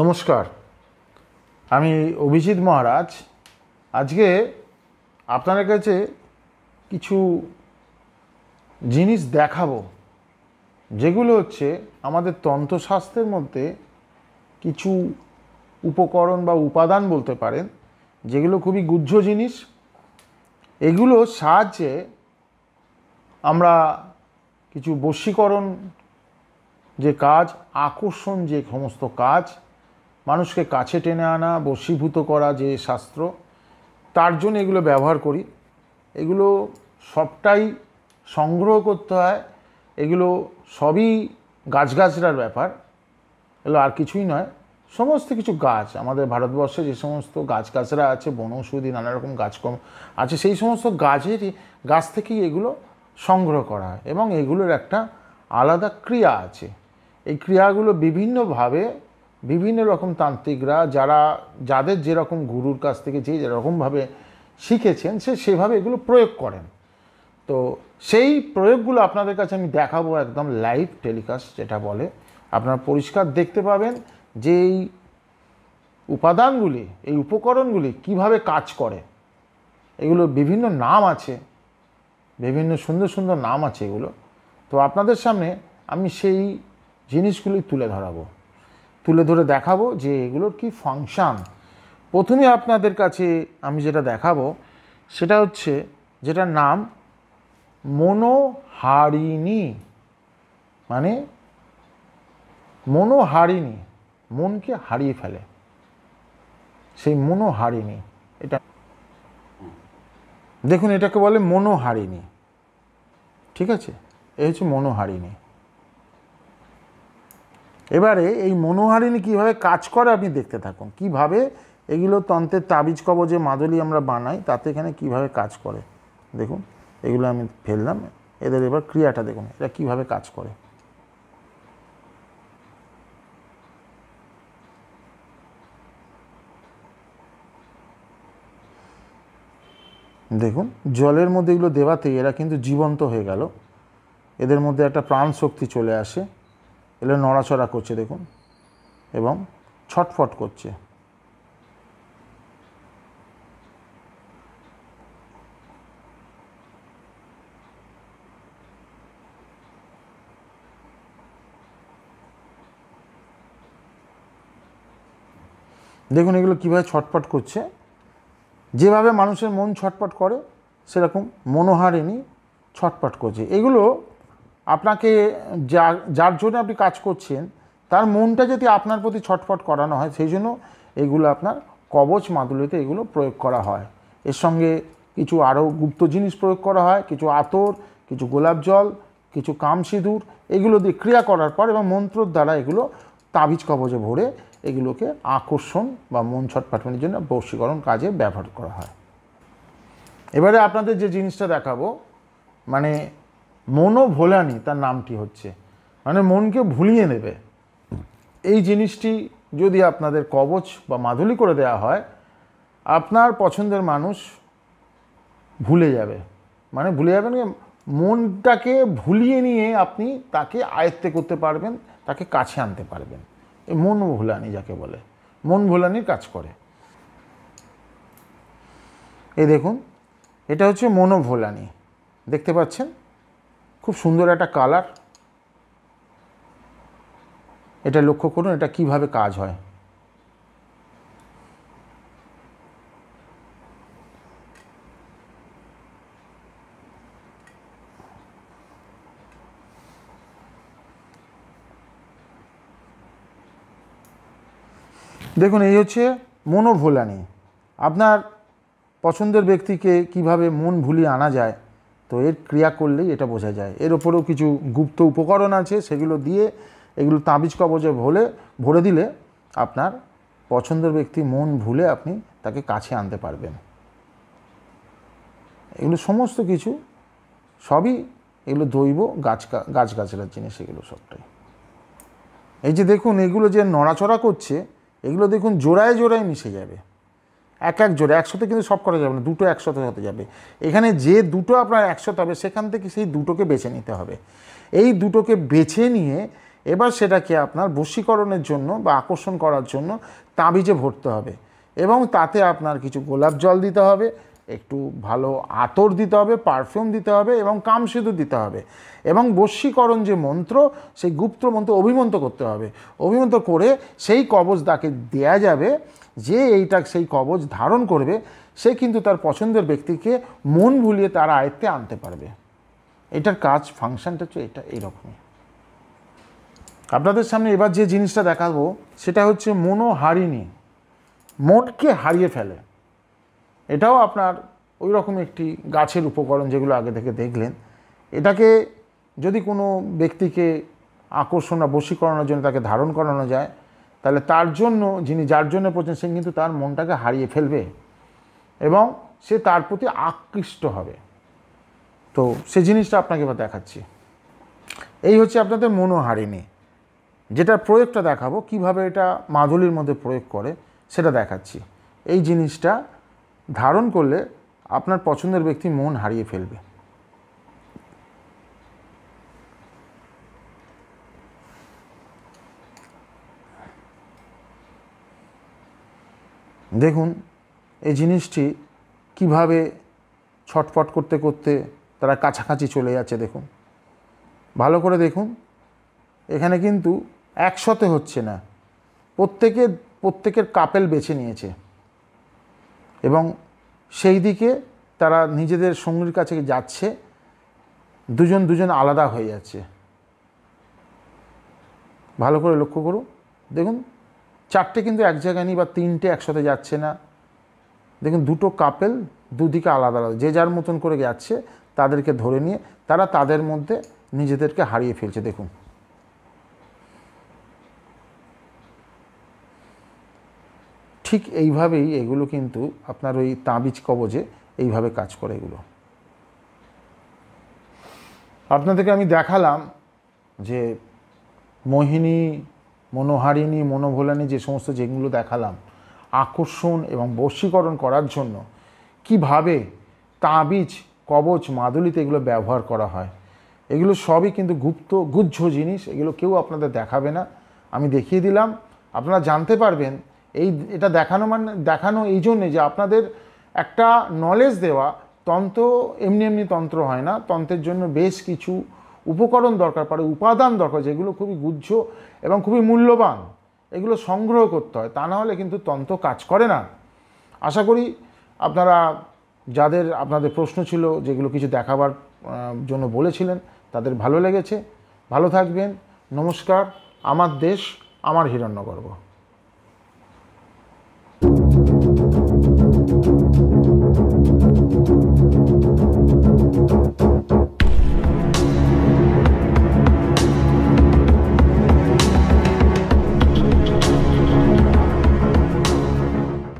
নমস্কার আমি অভিজিৎ মহারাজ আজকে আপনাদের কাছে কিছু জিনিস দেখাবো যেগুলো হচ্ছে আমাদের তন্ত্রশাস্ত্রের মধ্যে কিছু উপকরণ বা উপাদান বলতে পারেন যেগুলো খুবই গুহ্য জিনিস এগুলো সাহায্যে আমরা কিছু বশীকরণ যে কাজ আকর্ষণ যে সমস্ত কাজ মানুষকে কাছে টেনে আনা বশীভূত করা যে শাস্ত্র তার জন্য এগুলো ব্যবহার করি এগুলো সবটাই সংগ্রহ করতে হয় এগুলো সবই গাছগাছরার ব্যাপার এগুলো আর কিছুই নয় সমস্ত কিছু গাছ আমাদের ভারতবর্ষে যে সমস্ত গাছগাছরা আছে বনৌষধি নানা রকম গাছকম আছে সেই সমস্ত গাছেরই গাছ থেকেই এগুলো সংগ্রহ করা হয় এবং এগুলোর একটা আলাদা ক্রিয়া আছে এই ক্রিয়াগুলো বিভিন্নভাবে বিভিন্ন রকম তান্ত্রিকরা যারা যাদের যেরকম গুরুর কাছ থেকে যে যেরকমভাবে শিখেছেন সে সেভাবে এগুলো প্রয়োগ করেন তো সেই প্রয়োগগুলো আপনাদের কাছে আমি দেখাবো একদম লাইভ টেলিকাস্ট যেটা বলে আপনারা পরিষ্কার দেখতে পাবেন যে এই উপাদানগুলি এই উপকরণগুলি কিভাবে কাজ করে এগুলো বিভিন্ন নাম আছে বিভিন্ন সুন্দর সুন্দর নাম আছে এগুলো তো আপনাদের সামনে আমি সেই জিনিসগুলি তুলে ধরাবো তুলে ধরে দেখাবো যে এগুলোর কি ফাংশান প্রথমে আপনাদের কাছে আমি যেটা দেখাবো সেটা হচ্ছে যেটার নাম মনোহারিণী মানে মনোহারিণী মনকে হারিয়ে ফেলে সেই মনোহারিণী এটা দেখুন এটাকে বলে মনোহারিণী ঠিক আছে এই হচ্ছে মনোহারিণী এবারে এই মনোহারিণী কীভাবে কাজ করে আপনি দেখতে থাকুন কিভাবে এগুলো তন্ত্রের তাবিজ কবজে মাদুলি আমরা বানাই তাতে এখানে কিভাবে কাজ করে দেখুন এগুলো আমি ফেললাম এদের এবার ক্রিয়াটা দেখুন এটা কিভাবে কাজ করে দেখুন জলের মধ্যে এগুলো দেওয়াতেই এরা কিন্তু জীবন্ত হয়ে গেল এদের মধ্যে একটা প্রাণ শক্তি চলে আসে এগুলো নড়াচড়া করছে দেখুন এবং ছটফট করছে দেখুন এগুলো কীভাবে ছটপট করছে যেভাবে মানুষের মন ছটপট করে সেরকম মনোহারিণী ছটপট করছে এগুলো আপনাকে যার যার জন্য আপনি কাজ করছেন তার মনটা যদি আপনার প্রতি ছটফট করানো হয় সেই জন্য এগুলো আপনার কবচ মাদুলিতে এগুলো প্রয়োগ করা হয় এর সঙ্গে কিছু আরও গুপ্ত জিনিস প্রয়োগ করা হয় কিছু আতর কিছু গোলাপ জল কিছু কাম সিঁদুর এগুলো দিয়ে ক্রিয়া করার পর এবং মন্ত্রর দ্বারা এগুলো তাবিজ কবজে ভরে এগুলোকে আকর্ষণ বা মন ছটফাটানোর জন্য বর্ষীকরণ কাজে ব্যবহার করা হয় এবারে আপনাদের যে জিনিসটা দেখাবো মানে মনও ভোলানি তার নামটি হচ্ছে মানে মনকে ভুলিয়ে নেবে এই জিনিসটি যদি আপনাদের কবচ বা মাধুলি করে দেয়া হয় আপনার পছন্দের মানুষ ভুলে যাবে মানে ভুলে যাবেন মনটাকে ভুলিয়ে নিয়ে আপনি তাকে আয়ত্তে করতে পারবেন তাকে কাছে আনতে পারবেন এই মন ভোলানি যাকে বলে মন ভোলানির কাজ করে এই দেখুন এটা হচ্ছে মনোভোলানি দেখতে পাচ্ছেন খুব সুন্দর একটা কালার এটা লক্ষ্য করুন এটা কিভাবে কাজ হয় দেখুন এই হচ্ছে মনোভোলানি আপনার পছন্দের ব্যক্তিকে কিভাবে মন ভুলিয়ে আনা যায় তো এর ক্রিয়া করলেই এটা বোঝা যায় এর ওপরেও কিছু গুপ্ত উপকরণ আছে সেগুলো দিয়ে এগুলো তাবিজ কবজে ভোলে ভরে দিলে আপনার পছন্দের ব্যক্তি মন ভুলে আপনি তাকে কাছে আনতে পারবেন এগুলো সমস্ত কিছু সবই এগুলো দৈব গাছ গাছগাছড়ার জিনিস এগুলো সবটাই এই যে দেখুন এগুলো যে নড়াচড়া করছে এগুলো দেখুন জোড়ায় জোড়ায় মিশে যাবে এক এক জোড়া একশোতে কিন্তু সব করা যাবে না দুটো একশোতে হতে যাবে এখানে যে দুটো আপনার একশোতে হবে সেখান থেকে সেই দুটোকে বেছে নিতে হবে এই দুটোকে বেছে নিয়ে এবার সেটাকে আপনার বশীকরণের জন্য বা আকর্ষণ করার জন্য তাবিজে ভরতে হবে এবং তাতে আপনার কিছু গোলাপ জল দিতে হবে একটু ভালো আতর দিতে হবে পারফিউম দিতে হবে এবং কামসিঁদুর দিতে হবে এবং বশ্যীকরণ যে মন্ত্র সেই গুপ্ত মন্ত্র অভিমন্ত করতে হবে অভিমন্ত করে সেই কবচ তাকে দেয়া যাবে যে এইটা সেই কবচ ধারণ করবে সে কিন্তু তার পছন্দের ব্যক্তিকে মন ভুলিয়ে তার আয়ত্তে আনতে পারবে এটার কাজ ফাংশনটা হচ্ছে এটা এইরকমই আপনাদের সামনে এবার যে জিনিসটা দেখাবো সেটা হচ্ছে হারিনি মোটকে হারিয়ে ফেলে এটাও আপনার ওই রকম একটি গাছের উপকরণ যেগুলো আগে থেকে দেখলেন এটাকে যদি কোনো ব্যক্তিকে আকর্ষণ বা বশীকরণের জন্য তাকে ধারণ করানো যায় তাহলে তার জন্য যিনি যার জন্য পড়ছেন সে কিন্তু তার মনটাকে হারিয়ে ফেলবে এবং সে তার প্রতি আকৃষ্ট হবে তো সে জিনিসটা আপনাকে এবার দেখাচ্ছি এই হচ্ছে আপনাদের মনোহারিণী যেটার প্রয়োগটা দেখাবো কিভাবে এটা মাদুলির মধ্যে প্রয়োগ করে সেটা দেখাচ্ছি এই জিনিসটা ধারণ করলে আপনার পছন্দের ব্যক্তি মন হারিয়ে ফেলবে দেখুন এই জিনিসটি কিভাবে ছটফট করতে করতে তারা কাছাকাছি চলে যাচ্ছে দেখুন ভালো করে দেখুন এখানে কিন্তু একসাথে হচ্ছে না প্রত্যেকে প্রত্যেকের কাপেল বেছে নিয়েছে এবং সেই দিকে তারা নিজেদের সঙ্গীর কাছে যাচ্ছে দুজন দুজন আলাদা হয়ে যাচ্ছে ভালো করে লক্ষ্য করুন দেখুন চারটে কিন্তু এক জায়গায় নেই বা তিনটে একসাথে যাচ্ছে না দেখুন দুটো কাপেল দুদিকে আলাদা আলাদা যে যার মতন করে যাচ্ছে তাদেরকে ধরে নিয়ে তারা তাদের মধ্যে নিজেদেরকে হারিয়ে ফেলছে দেখুন ঠিক এইভাবেই এগুলো কিন্তু আপনার ওই তাবিজ কবজে এইভাবে কাজ করে এগুলো আপনাদেরকে আমি দেখালাম যে মোহিনী মনোহারিণী মনোভোলানি যে সমস্ত যেগুলো দেখালাম আকর্ষণ এবং বশীকরণ করার জন্য কিভাবে তাবিজ কবচ মাদুলিতে এগুলো ব্যবহার করা হয় এগুলো সবই কিন্তু গুপ্ত গুজ্জ জিনিস এগুলো কেউ আপনাদের দেখাবে না আমি দেখিয়ে দিলাম আপনারা জানতে পারবেন এই এটা দেখানো মানে দেখানো এই জন্যে যে আপনাদের একটা নলেজ দেওয়া তন্ত্র এমনি এমনি তন্ত্র হয় না তন্ত্রের জন্য বেশ কিছু উপকরণ দরকার পড়ে উপাদান দরকার যেগুলো খুবই গুজ্জ এবং খুবই মূল্যবান এগুলো সংগ্রহ করতে হয় তা না হলে কিন্তু তন্ত্র কাজ করে না আশা করি আপনারা যাদের আপনাদের প্রশ্ন ছিল যেগুলো কিছু দেখাবার জন্য বলেছিলেন তাদের ভালো লেগেছে ভালো থাকবেন নমস্কার আমার দেশ আমার হিরণ্যগর্ভ